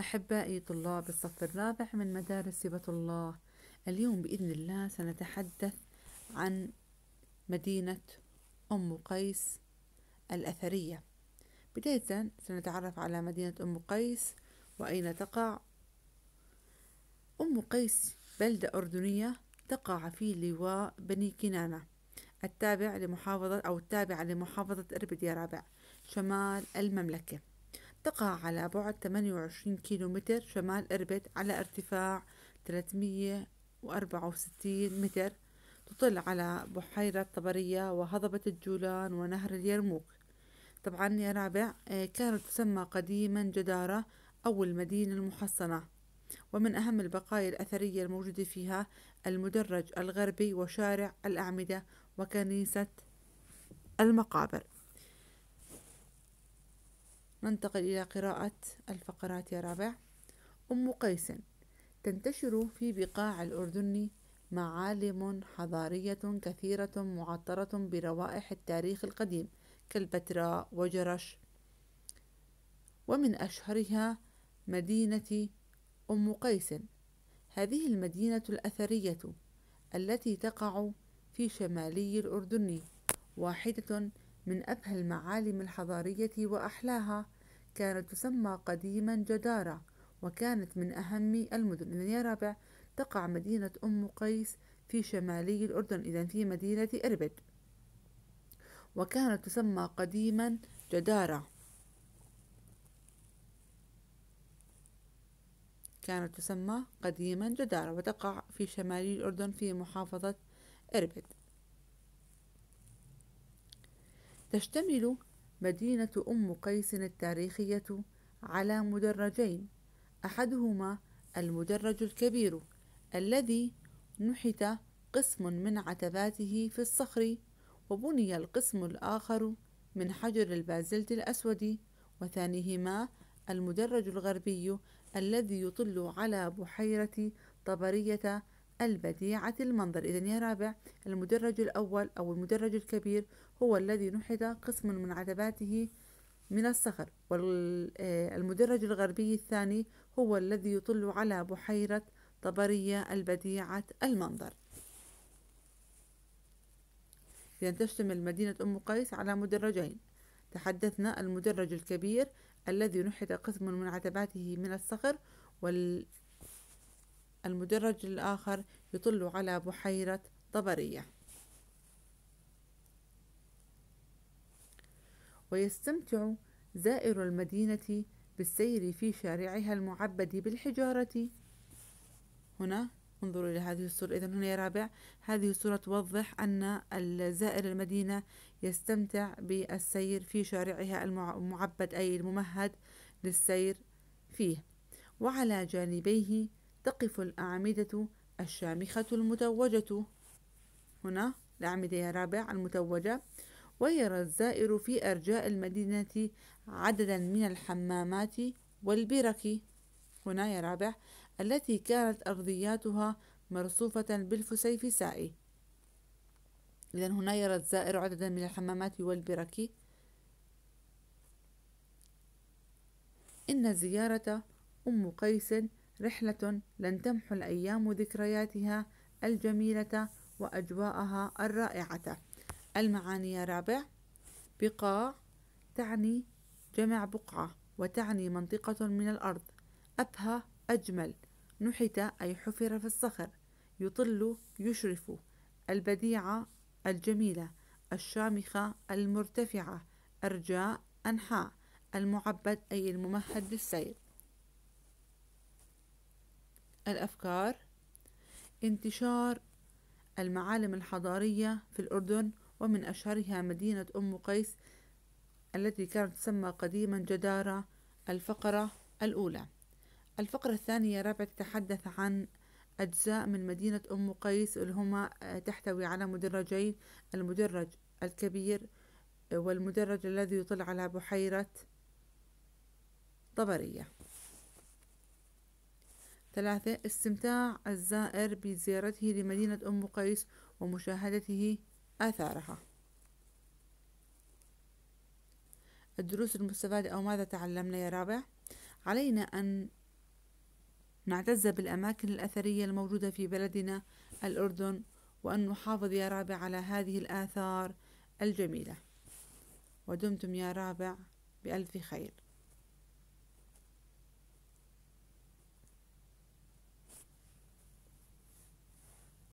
أحبائي طلاب الصف الرابع من مدارس سبة الله اليوم بإذن الله سنتحدث عن مدينة أم قيس الأثرية بداية سنتعرف على مدينة أم قيس وأين تقع أم قيس بلدة أردنية تقع في لواء بني كنانة التابع لمحافظة أو التابعة لمحافظة إربد يا رابع شمال المملكة تقع على بعد 28 كيلومتر شمال إربد على ارتفاع 364 متر تطل على بحيرة طبرية وهضبة الجولان ونهر اليرموك طبعا يا رابع آه، كانت تسمى قديما جدارة أو المدينة المحصنة ومن أهم البقايا الأثرية الموجودة فيها المدرج الغربي وشارع الأعمدة وكنيسة المقابر ننتقل إلى قراءة الفقرات يا رابع أم قيس تنتشر في بقاع الأردن معالم حضارية كثيرة معطرة بروائح التاريخ القديم كالبتراء وجرش ومن أشهرها مدينة أم قيس هذه المدينة الأثرية التي تقع في شمالي الأردن واحدة من أبهى المعالم الحضارية وأحلاها كانت تسمى قديما جدارة وكانت من أهم المدن إذا يا رابع تقع مدينة أم قيس في شمالي الأردن إذا في مدينة إربد وكانت تسمى قديما جدارة كانت تسمى قديما جدارة وتقع في شمالي الأردن في محافظة إربد تشتمل مدينة أم قيس التاريخية على مدرجين أحدهما المدرج الكبير الذي نحت قسم من عتباته في الصخر وبني القسم الآخر من حجر البازلت الأسود وثانيهما المدرج الغربي الذي يطل على بحيرة طبرية البديعة المنظر إذا يا رابع المدرج الأول أو المدرج الكبير هو الذي نحت قسم من عتباته من الصخر والمدرج آه، الغربي الثاني هو الذي يطل على بحيرة طبرية البديعة المنظر إذا تشتمل مدينة أم قيس على مدرجين تحدثنا المدرج الكبير الذي نحت قسم من عتباته من الصخر وال المدرج الآخر يطل على بحيرة طبرية ويستمتع زائر المدينة بالسير في شارعها المعبد بالحجارة هنا انظروا إلى هذه الصورة إذا هنا يا رابع هذه الصورة توضح أن زائر المدينة يستمتع بالسير في شارعها المعبد أي الممهد للسير فيه وعلى جانبيه تقف الأعمدة الشامخة المتوجة هنا الأعمدة الرابع المتوجة ويرى الزائر في أرجاء المدينة عددا من الحمامات والبرك هنا يا رابع التي كانت أرضياتها مرصوفة بالفسيفساء إذا هنا يرى الزائر عددا من الحمامات والبرك إن زيارة أم قيس رحلة لن تمحو الأيام ذكرياتها الجميلة وأجواءها الرائعة المعاني يا رابع بقاع تعني جمع بقعة وتعني منطقة من الأرض أبهى أجمل نحت أي حفر في الصخر يطل يشرف البديعة الجميلة الشامخة المرتفعة أرجاء أنحاء المعبد أي الممهد للسير الأفكار انتشار المعالم الحضارية في الأردن ومن أشهرها مدينة أم قيس التي كانت تسمى قديما جدارة الفقرة الأولى الفقرة الثانية رابعة تتحدث عن أجزاء من مدينة أم قيس اللي هما آه، تحتوي على مدرجين المدرج الكبير آه، والمدرج الذي يطل على بحيرة طبرية ثلاثة استمتاع الزائر بزيارته لمدينة أم قيس ومشاهدته آثارها الدروس المستفادة أو ماذا تعلمنا يا رابع علينا أن نعتز بالأماكن الأثرية الموجودة في بلدنا الأردن وأن نحافظ يا رابع على هذه الآثار الجميلة ودمتم يا رابع بألف خير